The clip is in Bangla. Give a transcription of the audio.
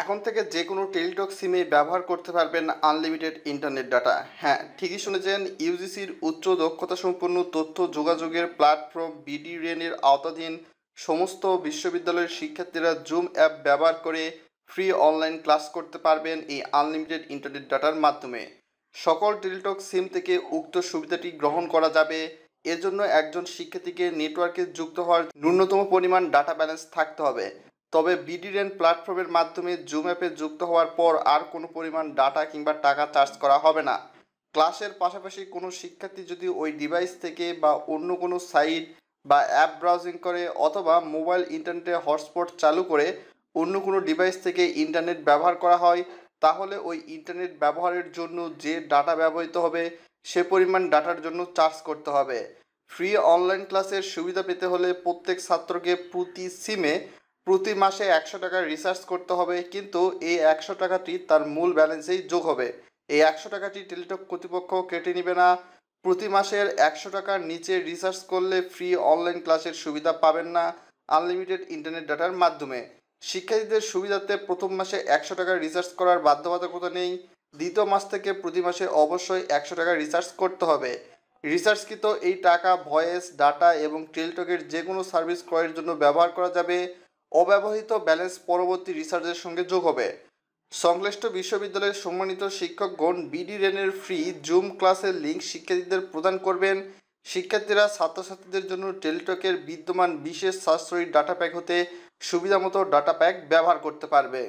এখন থেকে যে কোনো টেলিটক সিমে ব্যবহার করতে পারবেন আনলিমিটেড ইন্টারনেট ডাটা হ্যাঁ ঠিকই শুনেছেন ইউজিসির উচ্চ দক্ষতা সম্পন্ন তথ্য যোগাযোগের প্ল্যাটফর্ম বিডি রেনের আওতাধীন সমস্ত বিশ্ববিদ্যালয়ের শিক্ষার্থীরা জুম অ্যাপ ব্যবহার করে ফ্রি অনলাইন ক্লাস করতে পারবেন এই আনলিমিটেড ইন্টারনেট ডাটার মাধ্যমে সকল টেলিটক সিম থেকে উক্ত সুবিধাটি গ্রহণ করা যাবে এর জন্য একজন শিক্ষার্থীকে নেটওয়ার্কে যুক্ত হওয়ার ন্যূনতম পরিমাণ ডাটা ব্যালেন্স থাকতে হবে তবে বিডিডেন প্ল্যাটফর্মের মাধ্যমে জুম অ্যাপে যুক্ত হওয়ার পর আর কোনো পরিমাণ ডাটা কিংবা টাকা চার্জ করা হবে না ক্লাসের পাশাপাশি কোনো শিক্ষার্থী যদি ওই ডিভাইস থেকে বা অন্য কোনো সাইট বা অ্যাপ ব্রাউজিং করে অথবা মোবাইল ইন্টারনেটে হটস্পট চালু করে অন্য কোনো ডিভাইস থেকে ইন্টারনেট ব্যবহার করা হয় তাহলে ওই ইন্টারনেট ব্যবহারের জন্য যে ডাটা ব্যবহৃত হবে সে পরিমাণ ডাটার জন্য চার্জ করতে হবে ফ্রি অনলাইন ক্লাসের সুবিধা পেতে হলে প্রত্যেক ছাত্রকে প্রতি সিমে প্রতি মাসে একশো টাকা রিচার্জ করতে হবে কিন্তু এই একশো টাকাটি তার মূল ব্যালেন্সেই যোগ হবে এই একশো টাকাটি টেলিটক কর্তৃপক্ষ কেটে নেবে না প্রতি মাসের একশো টাকার নিচে রিচার্জ করলে ফ্রি অনলাইন ক্লাসের সুবিধা পাবেন না আনলিমিটেড ইন্টারনেট ডাটার মাধ্যমে শিক্ষার্থীদের সুবিধাতে প্রথম মাসে একশো টাকা রিচার্জ করার বাধ্যবাধকতা নেই দ্বিতীয় মাস থেকে প্রতি মাসে অবশ্যই একশো টাকা রিচার্জ করতে হবে রিচার্জকৃত এই টাকা ভয়েস ডাটা এবং টেলিটকের যে কোনো সার্ভিস ক্রয়ের জন্য ব্যবহার করা যাবে অব্যবহৃত ব্যালেন্স পরবর্তী রিসার্চের সঙ্গে যোগ হবে সংশ্লিষ্ট বিশ্ববিদ্যালয়ের সম্মানিত শিক্ষকগণ বিডি রেনের ফ্রি জুম ক্লাসের লিঙ্ক শিক্ষার্থীদের প্রদান করবেন শিক্ষার্থীরা ছাত্রছাত্রীদের জন্য টেলিটকের বিদ্যমান বিশেষ সাশ্রয়ী ডাটা প্যাক হতে সুবিধামতো ডাটা প্যাক ব্যবহার করতে পারবে